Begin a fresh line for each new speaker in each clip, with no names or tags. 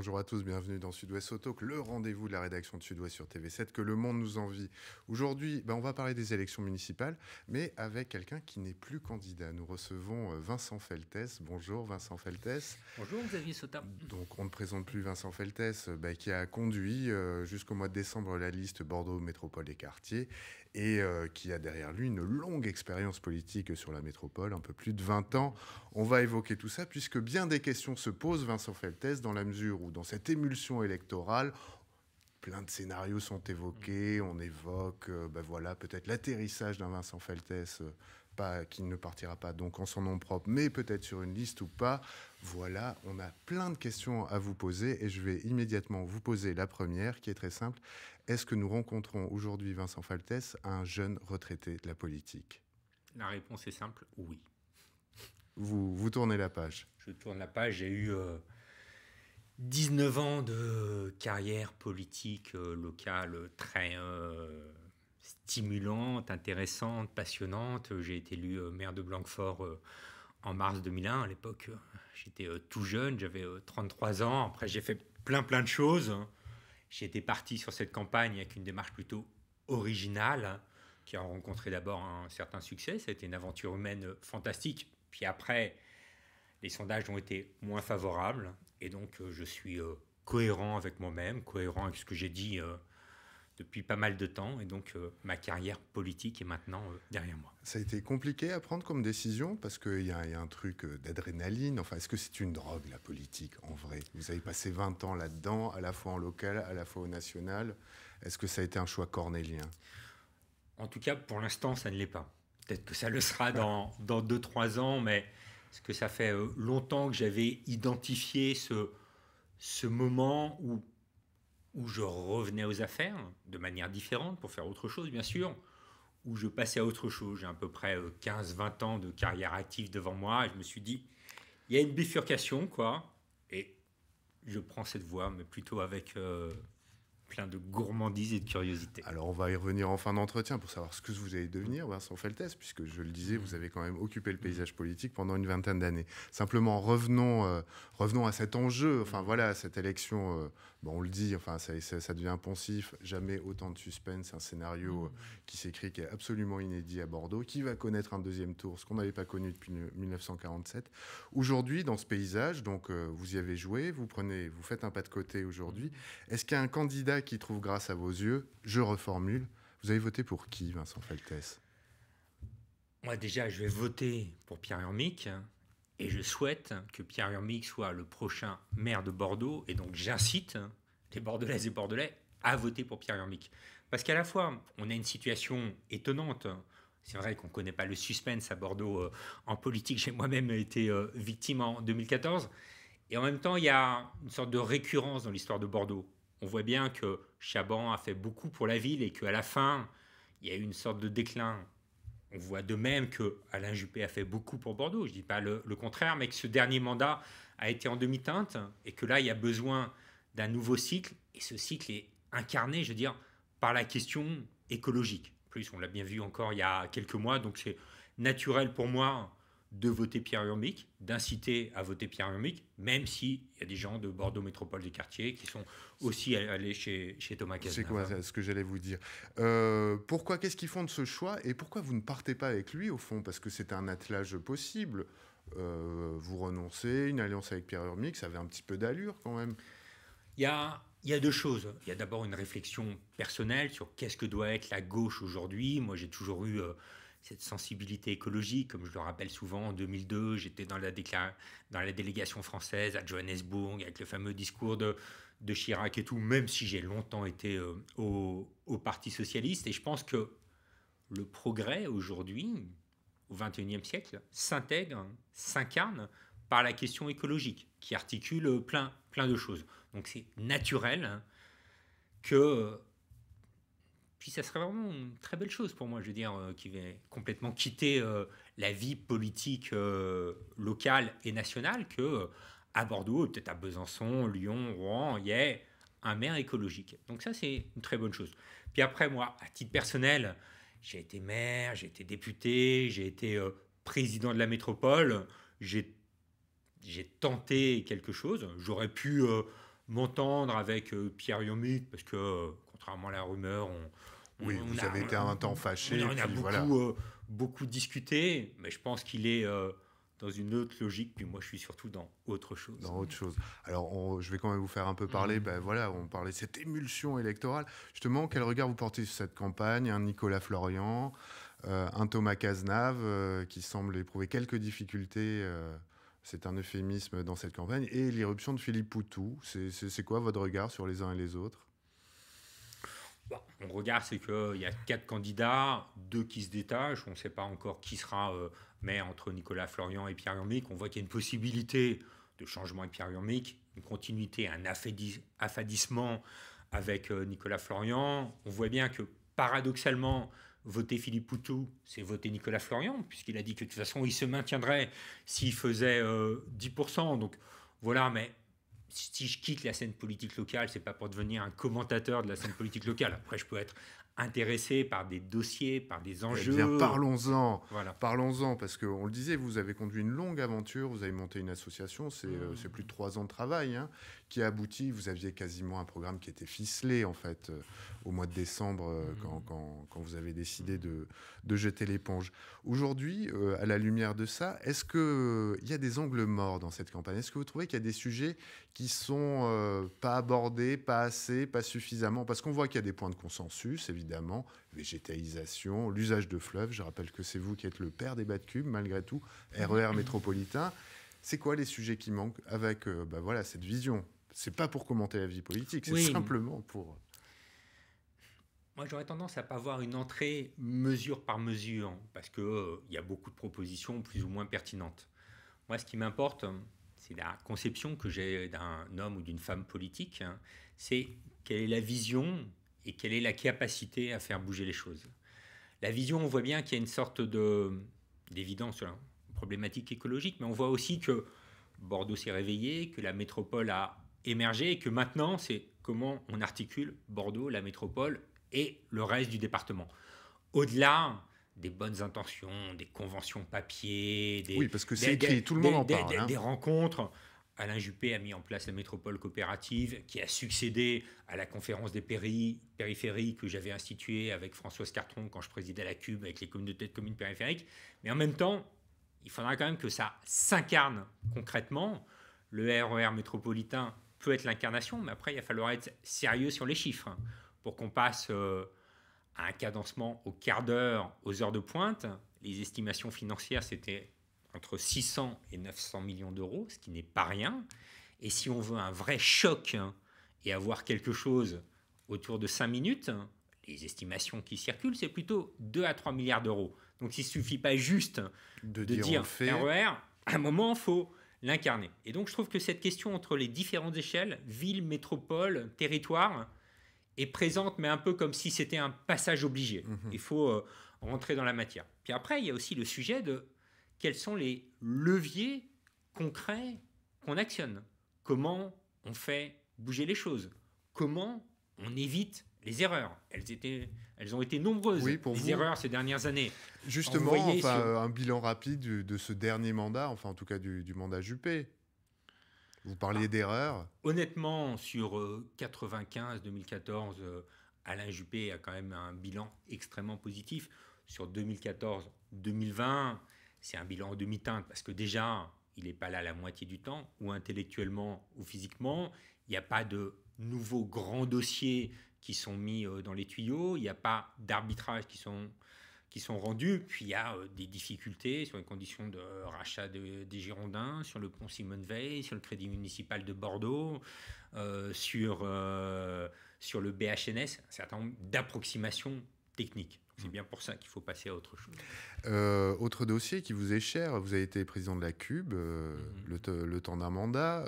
Bonjour à tous, bienvenue dans Sud-Ouest Autoc, le rendez-vous de la rédaction de Sud-Ouest sur TV7 que le monde nous envie. Aujourd'hui, ben, on va parler des élections municipales, mais avec quelqu'un qui n'est plus candidat. Nous recevons euh, Vincent Feltès. Bonjour Vincent Feltès.
Bonjour Xavier Sautin.
Donc on ne présente plus Vincent Feltès, euh, ben, qui a conduit euh, jusqu'au mois de décembre la liste Bordeaux Métropole et Quartiers et euh, qui a derrière lui une longue expérience politique sur la métropole, un peu plus de 20 ans. On va évoquer tout ça puisque bien des questions se posent, Vincent Feltès, dans la mesure où dans cette émulsion électorale, plein de scénarios sont évoqués, on évoque euh, ben voilà, peut-être l'atterrissage d'un Vincent Feltès euh, qui ne partira pas donc en son nom propre, mais peut-être sur une liste ou pas. Voilà, on a plein de questions à vous poser et je vais immédiatement vous poser la première qui est très simple. Est-ce que nous rencontrons aujourd'hui, Vincent Faltès, un jeune retraité de la politique
La réponse est simple, oui.
Vous, vous tournez la page.
Je tourne la page, j'ai eu... 19 euh, ans de carrière politique euh, locale très euh, stimulante, intéressante, passionnante. J'ai été élu euh, maire de Blanquefort euh, en mars 2001. À l'époque, euh, j'étais tout jeune, j'avais 33 ans. Après, j'ai fait plein plein de choses. J'étais parti sur cette campagne avec une démarche plutôt originale, qui a rencontré d'abord un certain succès. C'était une aventure humaine fantastique. Puis après, les sondages ont été moins favorables. Et donc, je suis cohérent avec moi-même, cohérent avec ce que j'ai dit depuis pas mal de temps. Et donc, euh, ma carrière politique est maintenant euh,
derrière moi. Ça a été compliqué à prendre comme décision parce qu'il y, a un truc euh, d'adrénaline. Enfin, est-ce que c'est une drogue, la politique, en vrai Vous avez passé 20 ans là-dedans, à la fois
en local, à la fois au national. Est-ce que ça a été un choix cornélien En tout cas, pour l'instant, ça ne l'est pas. Peut-être que ça le sera dans 2-3 ans, mais ce que ça fait longtemps que j'avais identifié ce, ce moment où où je revenais aux affaires de manière différente pour faire autre chose, bien sûr, où je passais à autre chose. J'ai à peu près 15-20 euh, ans de carrière active devant moi et je me suis dit, il y a une bifurcation, quoi. Et je prends cette voie, mais plutôt avec euh, plein de gourmandise et de curiosité. Alors on va y revenir en fin d'entretien pour savoir ce
que vous allez devenir, le test, puisque je le disais, vous mm. avez quand même occupé le mm. paysage politique pendant une vingtaine d'années. Simplement revenons, euh, revenons à cet enjeu, enfin mm. voilà, cette élection, euh, bon, on le dit, enfin ça, ça, devient poncif, jamais autant de suspense, un scénario euh, qui s'écrit qui est absolument inédit à Bordeaux, qui va connaître un deuxième tour, ce qu'on n'avait pas connu depuis 1947. Aujourd'hui, dans ce paysage, donc vous y avez joué, vous prenez, vous faites un pas de côté aujourd'hui. Est-ce qu'il y a un candidat qui trouve grâce à vos yeux, je reformule. Vous avez voté pour qui, Vincent
Feltès Moi, déjà, je vais voter pour Pierre Urmic. Hein, et je souhaite que Pierre Urmic soit le prochain maire de Bordeaux. Et donc, j'incite hein, les Bordelaises et Bordelais à voter pour Pierre Urmic. Parce qu'à la fois, on a une situation étonnante. Hein. C'est vrai qu'on ne connaît pas le suspense à Bordeaux euh, en politique. J'ai moi-même été euh, victime en 2014. Et en même temps, il y a une sorte de récurrence dans l'histoire de Bordeaux on voit bien que Chaban a fait beaucoup pour la ville et qu'à la fin, il y a eu une sorte de déclin. On voit de même que Alain Juppé a fait beaucoup pour Bordeaux. Je ne dis pas le, le, contraire, mais que ce dernier mandat a été en demi-teinte et que là, il y a besoin d'un nouveau cycle. Et ce cycle est incarné, je veux dire, par la question écologique. En plus, on l'a bien vu encore il y a quelques mois, donc c'est naturel pour moi de voter Pierre Urmic, d'inciter à voter Pierre Urmic, même s'il y a des gens de Bordeaux Métropole des quartiers qui sont aussi allés chez, Thomas Cazenave. C'est
quoi ce que j'allais vous dire euh, Pourquoi, qu'est-ce qu'ils font de ce choix et pourquoi vous ne partez pas avec lui au fond Parce que c'est un attelage possible. Euh,
vous renoncez, une alliance avec Pierre Urmic, ça avait un petit peu d'allure quand même. Il y a deux choses. Il y a d'abord une réflexion personnelle sur qu'est-ce que doit être la gauche aujourd'hui. Moi, j'ai toujours eu euh, cette sensibilité écologique. Comme je le rappelle souvent, en 2002, j'étais dans, la dans la délégation française à Johannesburg avec le fameux discours de, de Chirac et tout, même si j'ai longtemps été euh, au, au, Parti socialiste. Et je pense que le progrès aujourd'hui, au XXIe siècle, s'intègre, s'incarne par la question écologique, qui articule euh, plein, plein de choses. Donc c'est naturel hein, que puis ça serait vraiment une très belle chose pour moi, je veux dire, euh, qui va complètement quitter euh, la vie politique euh, locale et nationale que à Bordeaux, peut-être à Besançon, Lyon, Rouen, il y ait un maire écologique. Donc ça, c'est une très bonne chose. Puis après, moi, à titre personnel, j'ai été maire, j'ai été député, j'ai été président de la métropole, j'ai tenté quelque chose. J'aurais pu m'entendre avec Pierre Yomit parce que contrairement à la rumeur, on, vous a, avez été un temps fâché. On, a, euh, beaucoup, discuté, mais je pense qu'il est euh, dans une autre logique, puis moi je suis surtout dans autre chose. Dans autre chose. Alors je vais quand même vous faire un peu parler, mmh. ben voilà, on
parlait de cette émulsion électorale. Justement, quel regard vous portez sur cette campagne Un Nicolas Florian, euh, un Thomas Cazenave qui semble éprouver quelques difficultés c'est un euphémisme dans cette campagne, et l'irruption de Philippe Poutou. C'est quoi votre regard sur les uns et les autres
on regarde, c'est qu'il euh, y a quatre candidats, deux qui se détachent. On ne sait pas encore qui sera euh, maire entre Nicolas Florian et Pierre Urmic. On voit qu'il y a une possibilité de changement avec Pierre Urmic, une continuité, un affadissement avec euh, Nicolas Florian. On voit bien que paradoxalement, voter Philippe Poutou, c'est voter Nicolas Florian, puisqu'il a dit que de toute façon, il se maintiendrait s'il faisait 10%. Donc voilà, mais si je quitte la scène politique locale, c'est pas pour devenir un commentateur de la scène politique locale. Après, je peux être intéressé par des dossiers, par des eh enjeux. parlons-en.
Parlons-en, parce qu'on le disait, vous avez conduit une longue aventure, vous avez monté une association, c'est mmh. euh, plus de trois ans de travail. Hein qui a abouti. Vous aviez quasiment un programme qui était ficelé, en fait, euh, au mois de décembre, euh, mm. quand, vous avez décidé de, jeter l'éponge. Aujourd'hui, euh, à la lumière de ça, est-ce qu'il il y a des angles morts dans cette campagne Est-ce que vous trouvez qu'il y a des sujets qui ne sont pas abordés, pas assez, pas suffisamment Parce qu'on voit qu'il y a des points de consensus, évidemment, végétalisation, l'usage de fleuves. Je rappelle que c'est vous qui êtes le père des bas de cubes, malgré tout, RER e mm. métropolitain. C'est quoi les sujets qui manquent avec bah voilà, cette vision c'est pas pour commenter la vie politique, c'est simplement pour. Euh,
Moi, j'aurais tendance à pas voir une entrée mesure par mesure, parce qu'il euh, il y a beaucoup de propositions plus ou moins pertinentes. Moi, ce qui m'importe, c'est la conception que j'ai d'un homme ou d'une femme politique, hein, c'est quelle est la vision et quelle est la capacité à faire bouger les choses. La vision, on voit bien qu'il y a une sorte de d'évidence sur hein, la problématique écologique, mais on voit aussi que Bordeaux s'est réveillé, que la métropole a émergé et que maintenant, c'est comment on articule Bordeaux, la métropole et le reste du département. Au-delà des bonnes intentions, des conventions papier, des, parce que tout le monde hein. rencontres. Alain Juppé a mis en place la métropole coopérative qui a succédé à la conférence des péri périphéries que j'avais instituée avec Françoise Carton quand je présidais la Cube avec les communautés de communes périphériques. Mais en même temps, il faudra quand même que ça s'incarne concrètement. Le RER e métropolitain peut être l'incarnation, mais après, il va falloir être sérieux sur les chiffres hein. pour qu'on passe euh, à un cadencement au quart d'heure, aux heures de pointe. Les estimations financières, c'était entre 600 et 900 millions d'euros, ce qui n'est pas rien. Et si on veut un vrai choc hein, et avoir quelque chose autour de 5 minutes, hein, les estimations qui circulent, c'est plutôt 2 à 3 milliards d'euros. Donc il ne suffit pas juste de, dire, RER, e un moment, il faut l'incarner. Et donc je trouve que cette question entre les différentes échelles, ville, métropole, territoire, est présente, mais un peu comme si c'était un passage obligé. Mhm. Il faut euh, rentrer dans la matière. Puis après, il y a aussi le sujet de quels sont les leviers concrets qu'on actionne. Comment on fait bouger les choses Comment on évite les erreurs, elles, ont été nombreuses, les erreurs ces dernières années. Justement, enfin,
un bilan rapide de, ce dernier mandat, enfin en tout cas du, mandat Juppé. Vous parliez ah. d'erreurs.
Honnêtement, sur 95-2014, euh, euh, Alain Juppé a quand même un bilan extrêmement positif. Sur 2014-2020, c'est un bilan en demi-teinte parce que déjà, il n'est pas là la moitié du temps, ou intellectuellement ou physiquement. Il n'y a pas de nouveaux grands dossiers qui sont mis euh, dans les tuyaux, il n'y a pas d'arbitrage qui sont, qui sont rendus, puis il y a euh, des difficultés sur les conditions de euh, rachat des Girondins, sur le pont Simone Veil, sur le crédit municipal de Bordeaux, sur, sur le BHNS, un certain nombre d'approximations techniques. C'est mmh. bien pour ça qu'il faut passer à autre
chose. autre dossier qui vous est cher, vous avez été président de la CUBE mmh. le, temps d'un mandat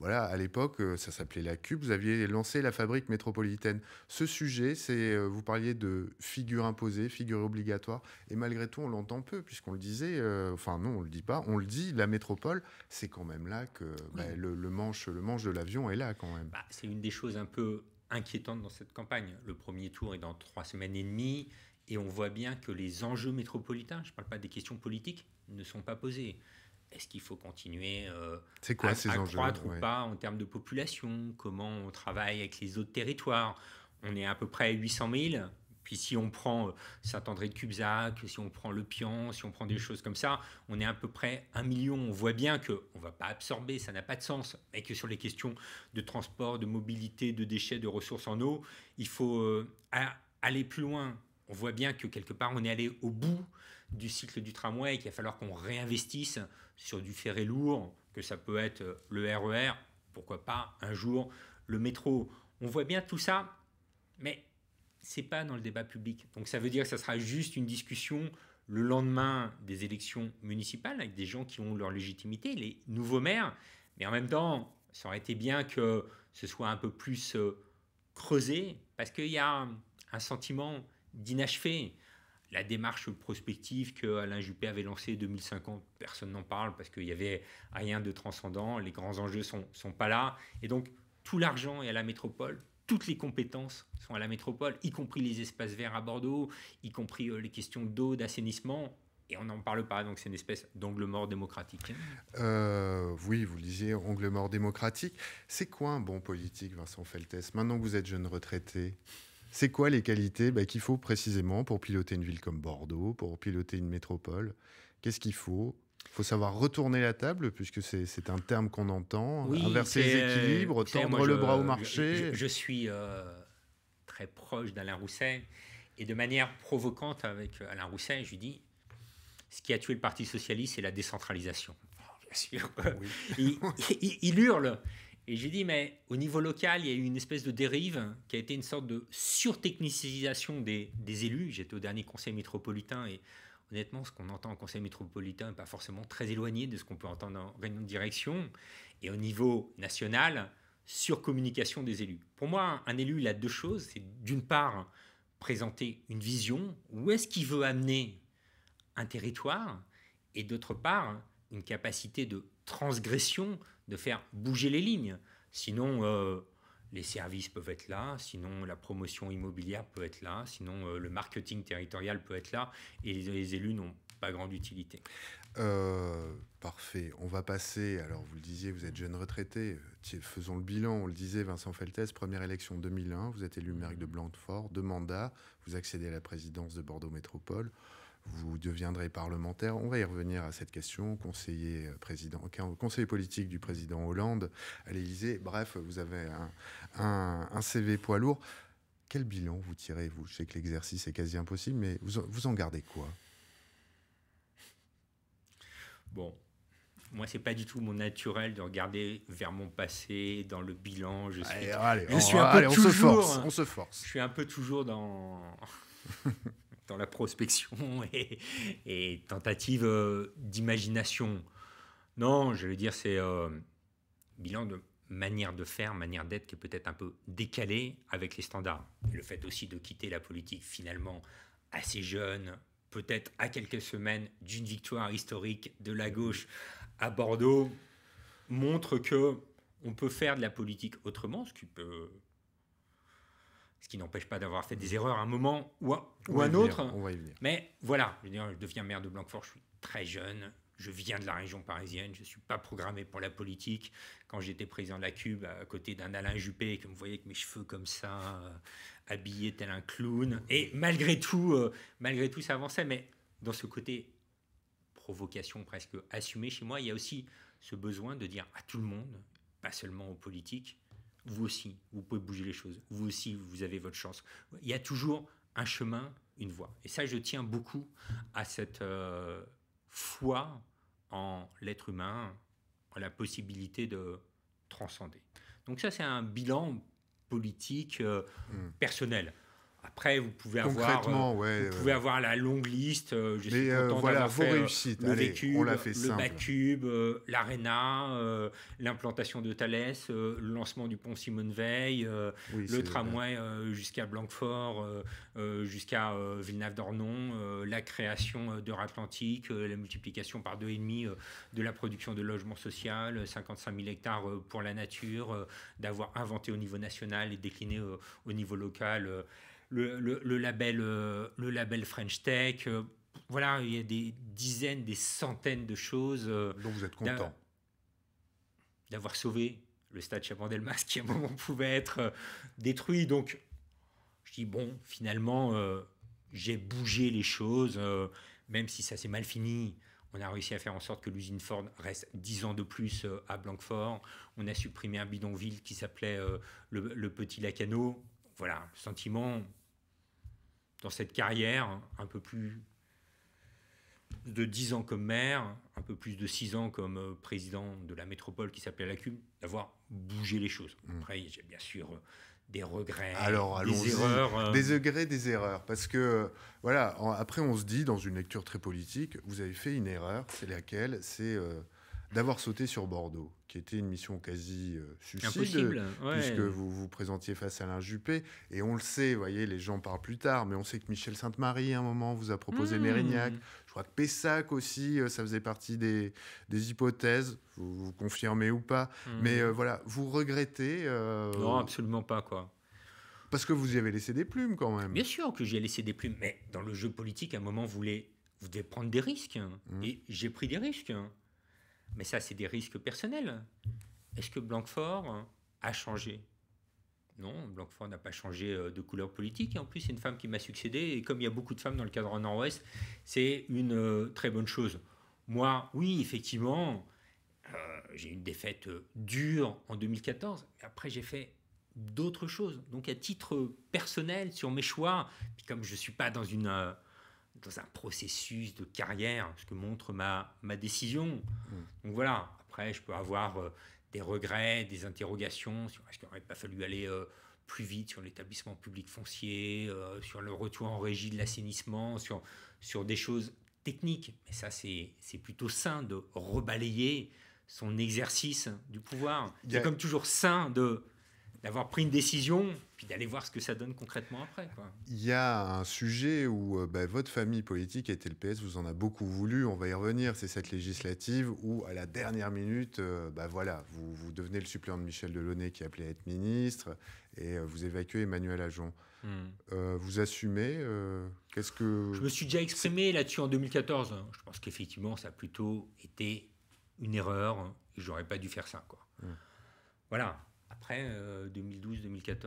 voilà, à l'époque, euh, ça s'appelait la Cube, vous aviez lancé la fabrique métropolitaine. Ce sujet, c'est, euh, vous parliez de figure imposée, figure obligatoire, et malgré tout, on l'entend peu, puisqu'on le disait, euh, enfin non, on le dit pas, on le dit, la métropole,
c'est quand même là que bah, le, manche, le manche de l'avion est là quand même. Bah, c'est une des choses un peu inquiétantes dans cette campagne. Le premier tour est dans trois semaines et demie, et on voit bien que les enjeux métropolitains, je ne parle pas des questions politiques, ne sont pas posés est-ce qu'il faut continuer euh, C'est quoi à, ces croître ou pas en termes de population Comment on travaille avec les autres territoires On est à peu près à 800 000. Puis si on prend euh, Saint-André de Cubzac, si on prend Le Pian, si on prend des mm. choses comme ça, on est à peu près un million. On voit bien qu'on ne va pas absorber, ça n'a pas de sens, Et que sur les questions de transport, de mobilité, de déchets, de ressources en eau, il faut euh, aller plus loin. On voit bien que quelque part, on est allé au bout du cycle du tramway qu'il va falloir qu'on réinvestisse sur du ferré lourd, que ça peut être euh, le RER, e pourquoi pas un jour le métro. On voit bien tout ça, mais c'est pas dans le débat public. Donc ça veut dire que ça sera juste une discussion le lendemain des élections municipales avec des gens qui ont leur légitimité, les nouveaux maires. Mais en même temps, ça aurait été bien que ce soit un peu plus euh, creusé parce qu'il y a un sentiment d'inachevé la démarche prospective que Alain Juppé avait lancée 2050, personne n'en parle parce qu'il n'y avait rien de transcendant, les grands enjeux ne sont, pas là. Et donc, tout l'argent est à la métropole, toutes les compétences sont à la métropole, y compris les espaces verts à Bordeaux, y compris euh, les questions d'eau, d'assainissement. Et on n'en parle pas, donc c'est une espèce d'angle mort démocratique.
Euh, oui, vous le disiez, angle mort démocratique. C'est quoi un bon politique, Vincent Feltes? Maintenant que vous êtes jeune retraité, c'est quoi les qualités bah, qu'il faut précisément pour piloter une ville comme Bordeaux, pour piloter une métropole Qu'est-ce qu'il faut il faut savoir retourner la table, puisque c'est un terme qu'on entend, inverser les équilibres, tendre le bras au marché. Je,
suis euh, très proche d'Alain Rousset, et de manière provocante avec euh, Alain Rousset, je lui dis, ce qui a tué le Parti socialiste, c'est la décentralisation. Ah, il, hurle, et j'ai dit, mais au niveau local, il y a eu une espèce de dérive qui a été une sorte de surtechnicisation des, des élus. J'étais au dernier conseil métropolitain et honnêtement, ce qu'on entend en conseil métropolitain n'est pas forcément très éloigné de ce qu'on peut entendre en réunion de direction. Et au niveau national, surcommunication des élus. Pour moi, un élu, il a deux choses. C'est d'une part présenter une vision, où est-ce qu'il veut amener un territoire, et d'autre part, une capacité de transgression, de faire bouger les lignes. Sinon, euh, les services peuvent être là, sinon la promotion immobilière peut être là, sinon euh, le marketing territorial peut être là, et les, élus n'ont pas grande utilité.
Euh, parfait. On va passer, alors vous le disiez, vous êtes jeune retraité, faisons le bilan, on le disait, Vincent Feltès, première élection 2001, vous êtes élu maire de Blanquefort, deux mandats, vous accédez à la présidence de Bordeaux Métropole vous deviendrez parlementaire. On va y revenir à cette question, conseiller, euh, président, conseiller politique du président Hollande à l'Élysée. Bref, vous avez un, CV poids lourd. Quel bilan vous tirez vous Je sais que l'exercice est quasi impossible, mais vous, vous en gardez quoi
Bon, moi, c'est pas du tout mon naturel de regarder vers mon passé, dans le bilan. Je suis, allez, un peu force, on se force. Je suis un peu toujours dans dans la prospection et, et tentative euh, d'imagination. Non, je veux dire, c'est euh, bilan de manière de faire, manière d'être qui est peut-être un peu décalée avec les standards. Le fait aussi de quitter la politique finalement assez jeune, peut-être à quelques semaines d'une victoire historique de la gauche à Bordeaux, montre que on peut faire de la politique autrement, ce qui peut ce qui n'empêche pas d'avoir fait des erreurs à un moment ou, à, un autre. Mais voilà, je, deviens maire de Blanquefort, je suis très jeune, je viens de la région parisienne, je ne suis pas programmé pour la politique. Quand j'étais président de la Cube, à côté d'un Alain Juppé, que vous voyez avec mes cheveux comme ça, euh, habillé tel un clown, et malgré tout, euh, malgré tout, ça avançait. Mais dans ce côté provocation presque assumée chez moi, il y a aussi ce besoin de dire à tout le monde, pas seulement aux politiques, vous aussi, vous pouvez bouger les choses. Vous aussi, vous avez votre chance. Il y a toujours un chemin, une voie. Et ça, je tiens beaucoup à cette euh, foi en l'être humain, en la possibilité de transcender. Donc ça, c'est un bilan politique euh, mmh. personnel. Après, vous pouvez avoir, euh, vous pouvez avoir la longue liste. Euh, Mais euh, voilà vos réussites. on l'a fait le Bacube, l'Arena, l'implantation de Thalès, le lancement du pont Simone Veil, le tramway jusqu'à Blanquefort, jusqu'à Villeneuve-d'Ornon, la création de Atlantique, la multiplication par deux et demi de la production de logements sociaux, 55 000 hectares pour la nature, d'avoir inventé au niveau national et décliné au niveau local le, label, euh, le label French Tech. Euh, voilà, il y a des dizaines, des centaines de choses. Euh, Dont vous êtes content D'avoir sauvé le stade Chabandelmas qui à un moment pouvait être détruit. Donc je dis, bon, finalement, j'ai bougé les choses, même si ça s'est mal fini. On a réussi à faire en sorte que l'usine Ford reste dix ans de plus à Blanquefort. On a supprimé un bidonville qui s'appelait le, Petit Lacano. Voilà, le sentiment, dans cette carrière, un peu plus de 10 ans comme maire, un peu plus de 6 ans comme euh, président de la métropole qui s'appelait la Cum, d'avoir bougé les choses. Mm. Après, j'ai bien sûr euh, des regrets, des erreurs. Euh. Des
regrets, des erreurs. Parce que, voilà, après, on se dit, dans une lecture très politique, vous avez fait une erreur, c'est laquelle C'est d'avoir sauté sur Bordeaux, qui était une mission quasi euh, suicide, puisque vous vous présentiez face à Alain Et on le sait, voyez, les gens parlent plus tard, mais on sait que Michel Sainte-Marie, à un moment, vous a proposé mmh. Mérignac. Je crois que Pessac aussi, euh, ça faisait partie des, hypothèses. Vous,
confirmez ou pas
mmh. Mais euh, voilà, vous regrettez euh, Non, absolument pas, quoi.
Parce que vous y avez laissé des plumes, quand même. Bien sûr que j'y ai laissé des plumes, mais dans le jeu politique, à un moment, vous, voulez, vous devez prendre des risques. Hein. Mmh. Et j'ai pris des risques. Hein. Mais ça, c'est des risques personnels. Est-ce que Blanquefort hein, a changé Non, Blanquefort n'a pas changé euh, de couleur politique. Et en plus, c'est une femme qui m'a succédé. Et comme il y a beaucoup de femmes dans le cadre nord-ouest, c'est une euh, très bonne chose. Moi, oui, effectivement, euh, j'ai eu une défaite dure en 2014. après, j'ai fait d'autres choses. Donc, à titre personnel, sur mes choix, puis comme je ne suis pas dans une dans un processus de carrière, ce que montre ma, ma décision. Mm. Donc voilà, après, je peux avoir euh, des regrets, des interrogations sur est-ce qu'il n'aurait pas fallu aller euh, plus vite sur l'établissement public foncier, euh, sur le retour en régie de l'assainissement, sur, sur des choses techniques. Mais ça, c'est plutôt sain de rebalayer son exercice du pouvoir. C'est comme toujours sain de d'avoir pris une décision, puis d'aller voir ce que ça donne concrètement après. Quoi.
Il y a un sujet où euh, bah, votre famille politique était le PS, vous en a beaucoup voulu, on va y revenir, c'est cette législative où à la dernière minute, euh, bah, voilà, vous, vous, devenez le suppléant de Michel Delaunay qui appelait à être ministre, et euh, vous évacuez Emmanuel Ajon. Hmm. vous assumez Qu'est-ce que... Je me suis déjà
exprimé là-dessus en 2014. Hein. Je pense qu'effectivement, ça a plutôt été une erreur, hein, j'aurais pas dû faire ça. Quoi. Hmm. Voilà, après, 2012-2014, euh,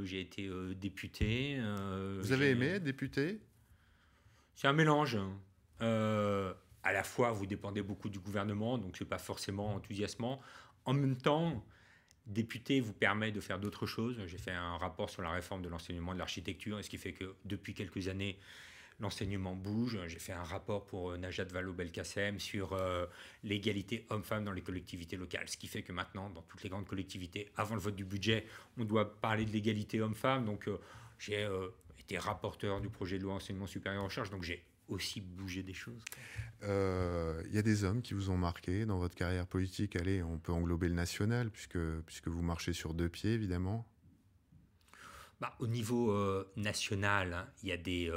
euh, j'ai été euh, député. Vous avez aimé député C'est un mélange. Hein. à la fois, vous dépendez beaucoup du gouvernement, donc ce n'est pas forcément enthousiasmant. En même temps, député vous permet de faire d'autres choses. J'ai fait un rapport sur la réforme de l'enseignement de l'architecture, ce qui fait que depuis quelques années, l'enseignement bouge. J'ai fait un rapport pour euh, Najat Vallaud-Belkacem sur euh, l'égalité homme-femme dans les collectivités locales, ce qui fait que maintenant, dans toutes les grandes collectivités, avant le vote du budget, on doit parler de l'égalité homme-femme. Donc euh, j'ai été rapporteur du projet de loi enseignement supérieur en charge, donc j'ai aussi bougé des choses
Il y a des hommes qui vous ont marqué dans votre carrière politique. Allez, on peut englober le national, puisque, puisque vous marchez sur deux pieds, évidemment.
Bah, au niveau national, hein, il y a des,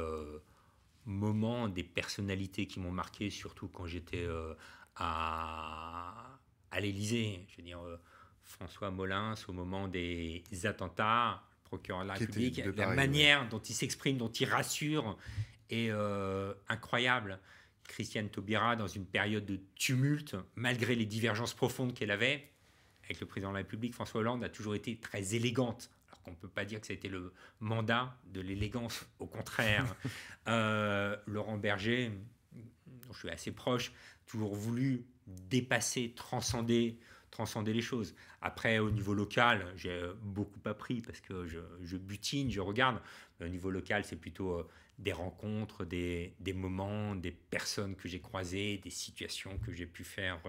moments, des personnalités qui m'ont marqué, surtout quand j'étais euh, à, à l'Élysée. Je veux dire, euh, François Molins, au moment des attentats, procureur de la République, la manière dont il s'exprime, dont il rassure, est euh, incroyable. Christiane Taubira, dans une période de tumulte, malgré les divergences profondes qu'elle avait, avec le président de la République, François Hollande, a toujours été très élégante qu'on ne peut pas dire que ça a été le mandat de l'élégance, au contraire. Euh, Laurent Berger, je suis assez proche, toujours voulu dépasser, transcender, transcender les choses. Après, au niveau local, j'ai euh, beaucoup appris parce que je, butine, je regarde. au niveau local, c'est plutôt euh, des rencontres, des, moments, des personnes que j'ai croisées, des situations que j'ai pu faire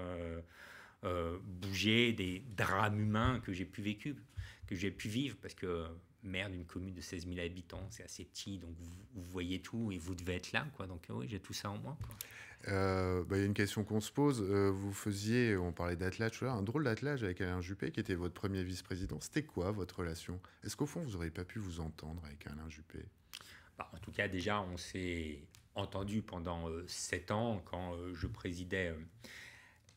bouger, des drames humains que j'ai pu vécu, que j'ai pu vivre parce que maire d'une commune de 16 000 habitants, c'est assez petit, donc vous, voyez tout et vous devez être là, quoi. Donc oui, j'ai tout ça en moi.
Euh, bah, il y a une question qu'on se pose. Euh, vous faisiez, on parlait d'attelage un drôle d'attelage avec Alain Juppé, qui était votre premier vice-président. C'était quoi votre relation Est-ce qu'au fond, vous n'auriez pas pu vous entendre avec
Alain Juppé bah, En tout cas, déjà, on s'est entendu pendant euh, sept ans quand je présidais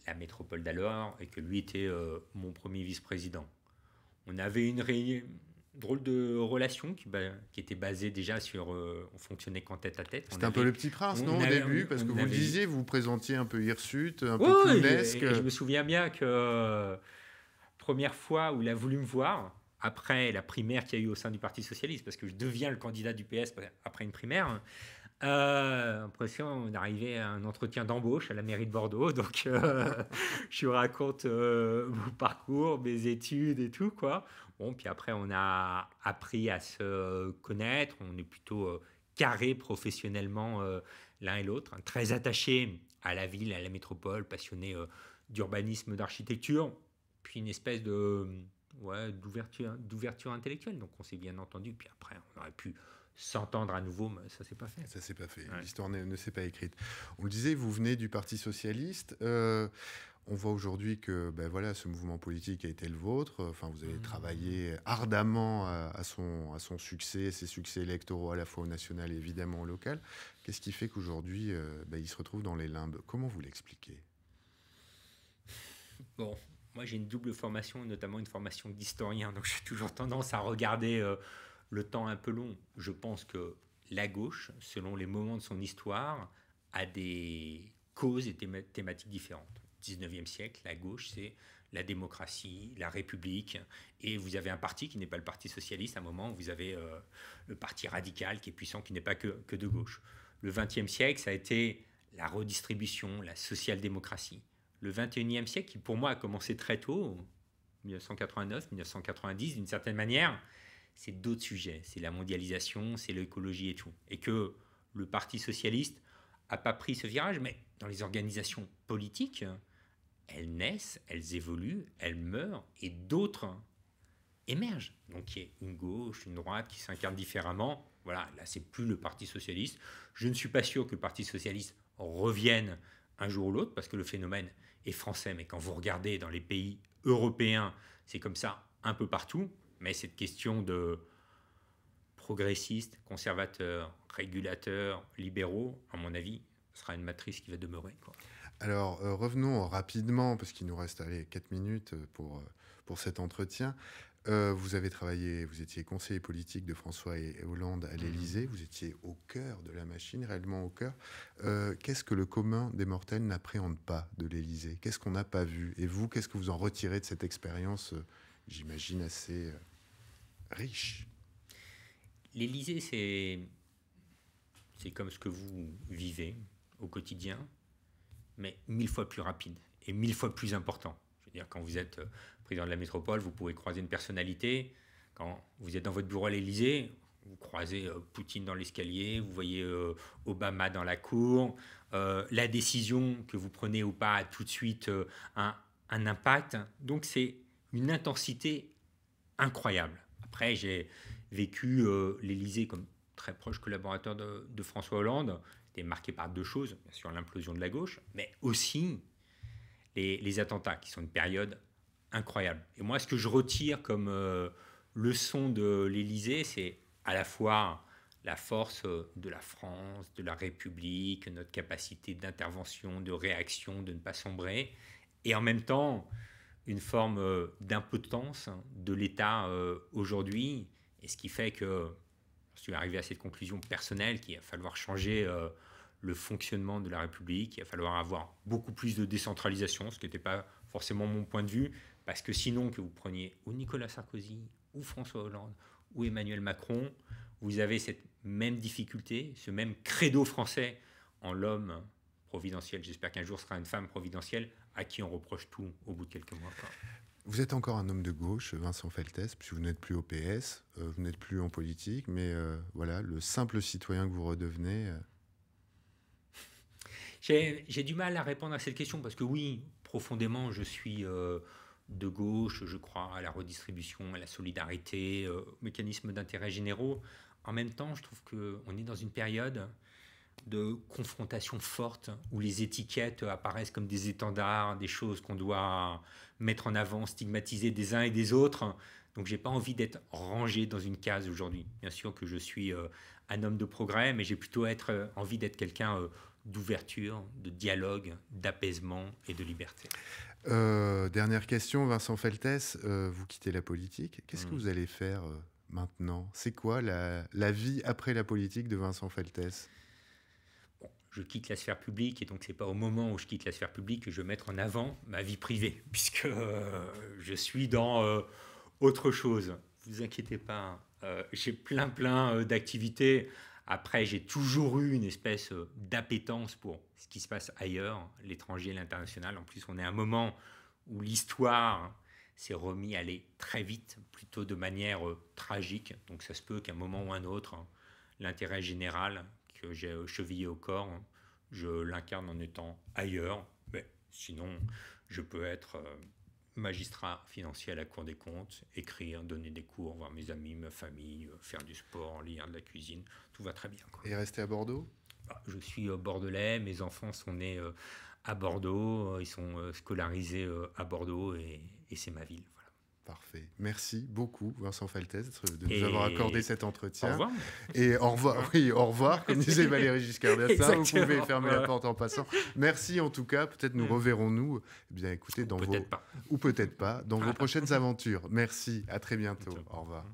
la métropole d'alors et que lui était mon premier vice-président on avait une drôle de relation qui, était basée déjà sur. Euh, on fonctionnait qu'en tête à tête. C'était un peu le petit prince, non, au début Parce que vous le disiez,
vous vous présentiez un peu hirsute, un peu clownesque. je me
souviens bien que euh, première fois où il a voulu me voir, après la primaire qu'il y a eu au sein du Parti Socialiste, parce que je deviens le candidat du PS après une primaire. Euh, impression, on à un entretien d'embauche à la mairie de Bordeaux, donc euh, je vous raconte euh, mon parcours, mes études et tout quoi. Bon, puis après on a appris à se connaître, on est plutôt euh, carré professionnellement l'un et l'autre, hein, très attaché à la ville, à la métropole, passionné d'urbanisme, d'architecture, puis une espèce de d'ouverture, d'ouverture intellectuelle. Donc on s'est bien entendu, puis après on aurait pu s'entendre à nouveau, mais ça s'est pas fait. Ça s'est pas fait. L'histoire ne,
s'est pas écrite. On le disait, vous venez du Parti socialiste. Euh, on voit aujourd'hui que ben voilà, ce mouvement politique a été le vôtre. Enfin, vous avez mmh. travaillé ardemment à, son, à son succès, ses succès électoraux à la fois au national et évidemment au local. Qu'est-ce qui fait qu'aujourd'hui, euh, ben, il se retrouve dans les limbes Comment vous l'expliquez
Bon, moi j'ai une double formation, notamment une formation d'historien, donc j'ai toujours tendance à regarder euh, le temps un peu long. Je pense que la gauche, selon les moments de son histoire, a des causes et thématiques différentes. 19e siècle, la gauche, c'est la démocratie, la République, et vous avez un parti qui n'est pas le Parti socialiste, à un moment, vous avez euh, le Parti radical qui est puissant, qui n'est pas que, de gauche. Le 20e siècle, ça a été la redistribution, la social-démocratie. Le 21e siècle, qui pour moi a commencé très tôt, 1989, 1990, d'une certaine manière, c'est d'autres sujets. C'est la mondialisation, c'est l'écologie et tout. Et que le Parti socialiste n'a pas pris ce virage, mais dans les organisations politiques, elles naissent, elles évoluent, elles meurent, et d'autres émergent. Donc il y a une gauche, une droite qui s'incarne différemment. Voilà, là c'est plus le Parti socialiste. Je ne suis pas sûr que le Parti socialiste revienne un jour ou l'autre, parce que le phénomène est français, mais quand vous regardez dans les pays européens, c'est comme ça un peu partout. Mais cette question de progressiste, conservateur, régulateurs, libéraux, à mon avis, sera une matrice qui va demeurer.
Alors euh, revenons rapidement, parce qu'il nous reste 4 minutes euh, pour, euh, pour cet entretien. vous avez travaillé, vous étiez conseiller politique de François et, Hollande à l'Élysée, mhm. vous étiez au cœur de la machine, réellement au cœur. qu'est-ce que le commun des mortels n'appréhende pas de l'Élysée Qu'est-ce qu'on n'a pas vu Et vous, qu'est-ce que vous en retirez de cette expérience j'imagine, assez euh, riche.
L'Élysée, c'est c'est comme ce que vous vivez au quotidien, mais mille fois plus rapide et mille fois plus important. Je veux dire, quand vous êtes euh, président de la métropole, vous pouvez croiser une personnalité. Quand vous êtes dans votre bureau à l'Élysée, vous croisez euh, Poutine dans l'escalier, vous voyez Obama dans la cour. la décision que vous prenez ou pas a tout de suite un, un impact. Donc c'est une intensité incroyable. Après, j'ai vécu l'elysée euh, l'Élysée comme très proche collaborateur de, François Hollande. C'était marqué par deux choses, bien sûr l'implosion de la gauche, mais aussi les, attentats, qui sont une période incroyable. Et moi, ce que je retire comme euh, leçon de l'Élysée, c'est à la fois la force euh, de la France, de la République, notre capacité d'intervention, de réaction, de ne pas sombrer, et en même temps une forme euh, d'impotence de l'État euh, aujourd'hui, et ce qui fait que je suis arrivé à cette conclusion personnelle qu'il va falloir changer euh, le fonctionnement de la République, il va falloir avoir beaucoup plus de décentralisation, ce qui n'était pas forcément mon point de vue, parce que sinon que vous preniez ou Nicolas Sarkozy, ou François Hollande, ou Emmanuel Macron, vous avez cette même difficulté, ce même credo français en l'homme providentielle. J'espère qu'un jour sera une femme providentielle à qui on reproche tout au bout de quelques mois.
Vous êtes encore un homme de gauche, Vincent Feltes. puisque vous n'êtes plus au PS, euh, vous n'êtes plus en politique, mais euh, voilà, le simple citoyen que vous redevenez. Euh.
J'ai du mal à répondre à cette question parce que oui, profondément, je suis de gauche, je crois à la redistribution, à la solidarité, au mécanisme d'intérêt généraux. En même temps, je trouve qu'on est dans une période de confrontation fortes où les étiquettes apparaissent comme des étendards, des choses qu'on doit mettre en avant, stigmatiser des uns et des autres. Donc j'ai pas envie d'être rangé dans une case aujourd'hui. Bien sûr que je suis euh, un homme de progrès, mais j'ai plutôt euh, envie d'être quelqu'un euh, d'ouverture, de dialogue, d'apaisement et de liberté.
dernière question, Vincent Feltès, vous quittez la politique. Qu'est-ce que mm. vous allez faire maintenant
C'est quoi la, la vie après la politique de Vincent Feltès je quitte la sphère publique et donc c'est pas au moment où je quitte la sphère publique que je vais mettre en avant ma vie privée puisque euh, je suis dans euh, autre chose. Vous inquiétez pas, euh, j'ai plein plein d'activités. Après, j'ai toujours eu une espèce d'appétence pour ce qui se passe ailleurs, l'étranger, l'international. En plus, on est à un moment où l'histoire s'est remis à aller très vite, plutôt de manière tragique. Donc ça se peut qu'à un moment ou un autre, hein, l'intérêt général j'ai chevillé au corps, je l'incarne en étant ailleurs, mais sinon je peux être euh, magistrat financier à la Cour des comptes, écrire, donner des cours, voir mes amis, ma famille, euh, faire du sport, lire de la cuisine, tout va très bien. Et rester à Bordeaux bah, Je suis euh, bordelais, mes enfants sont nés à Bordeaux, ils sont scolarisés à Bordeaux et c'est ma ville. Parfait.
Merci beaucoup, Vincent Faltès, de nous avoir accordé cet entretien. Au revoir. Et au revoir, oui, au revoir, comme disait Valérie Giscard d'Estaing. Vous pouvez fermer la porte en passant. Merci en tout cas. Peut-être nous mm. reverrons-nous. Eh bien, écoutez, dans vos. Ou peut-être pas, dans vos prochaines aventures. Merci. À très bientôt. Au revoir.